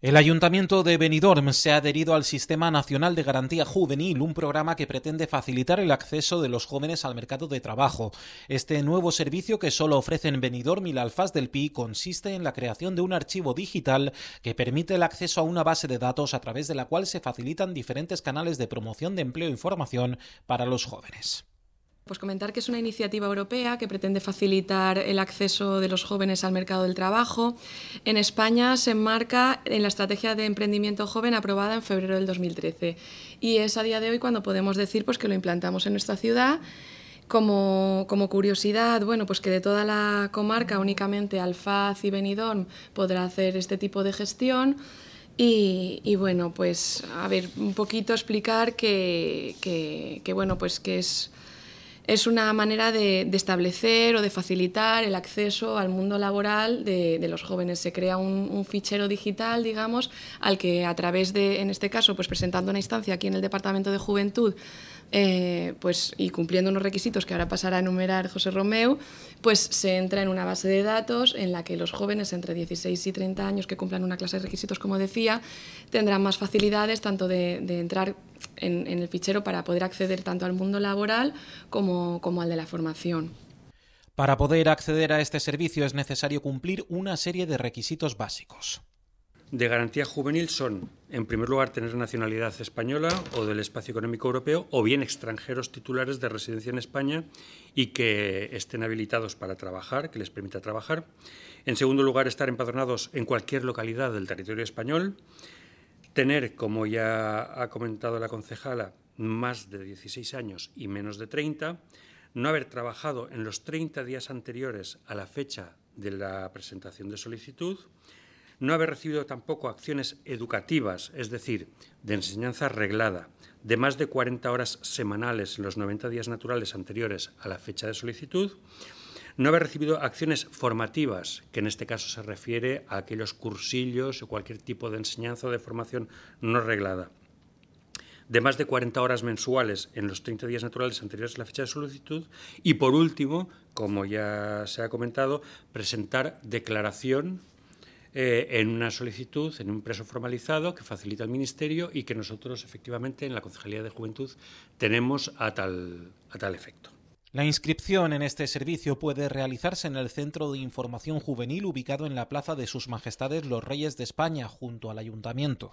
El Ayuntamiento de Benidorm se ha adherido al Sistema Nacional de Garantía Juvenil, un programa que pretende facilitar el acceso de los jóvenes al mercado de trabajo. Este nuevo servicio que solo ofrecen Benidorm y la Alfaz del Pi consiste en la creación de un archivo digital que permite el acceso a una base de datos a través de la cual se facilitan diferentes canales de promoción de empleo e información para los jóvenes. Pues comentar que es una iniciativa europea que pretende facilitar el acceso de los jóvenes al mercado del trabajo. En España se enmarca en la estrategia de emprendimiento joven aprobada en febrero del 2013 y es a día de hoy cuando podemos decir pues, que lo implantamos en nuestra ciudad. Como, como, curiosidad, bueno, pues que de toda la comarca únicamente Alfaz y Benidorm podrá hacer este tipo de gestión. Y, bueno, pues a ver, un poquito explicar que, que bueno, pues que es es una manera de, establecer o de facilitar el acceso al mundo laboral de, los jóvenes. Se crea un, fichero digital, digamos, al que a través de, en este caso, pues presentando una instancia aquí en el Departamento de Juventud, eh, pues, y cumpliendo unos requisitos que ahora pasará a enumerar José Romeu, pues se entra en una base de datos en la que los jóvenes entre 16 y 30 años que cumplan una clase de requisitos, como decía, tendrán más facilidades tanto de entrar en, el fichero para poder acceder tanto al mundo laboral como, como al de la formación. Para poder acceder a este servicio es necesario cumplir una serie de requisitos básicos de garantía juvenil son, en primer lugar, tener nacionalidad española o del espacio económico europeo, o bien extranjeros titulares de residencia en España y que estén habilitados para trabajar, que les permita trabajar. En segundo lugar, estar empadronados en cualquier localidad del territorio español tener, como ya ha comentado la concejala, más de 16 años y menos de 30, no haber trabajado en los 30 días anteriores a la fecha de la presentación de solicitud, no haber recibido tampoco acciones educativas, es decir, de enseñanza reglada de más de 40 horas semanales en los 90 días naturales anteriores a la fecha de solicitud, no haber recibido acciones formativas, que en este caso se refiere a aquellos cursillos o cualquier tipo de enseñanza o de formación no reglada, de más de 40 horas mensuales en los 30 días naturales anteriores a la fecha de solicitud y, por último, como ya se ha comentado, presentar declaración eh, en una solicitud, en un preso formalizado que facilita el Ministerio y que nosotros, efectivamente, en la Concejalía de Juventud tenemos a tal, a tal efecto. La inscripción en este servicio puede realizarse en el Centro de Información Juvenil ubicado en la Plaza de Sus Majestades los Reyes de España, junto al Ayuntamiento.